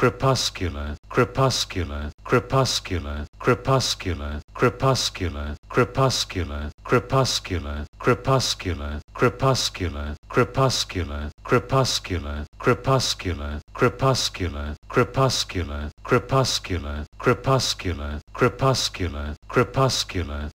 crepuscular crepuscular crepuscular crepuscular crepuscular crepuscular crepuscular crepuscular crepuscular crepuscular crepuscular crepuscular crepuscular crepuscular crepuscular crepuscular crepuscular crepuscular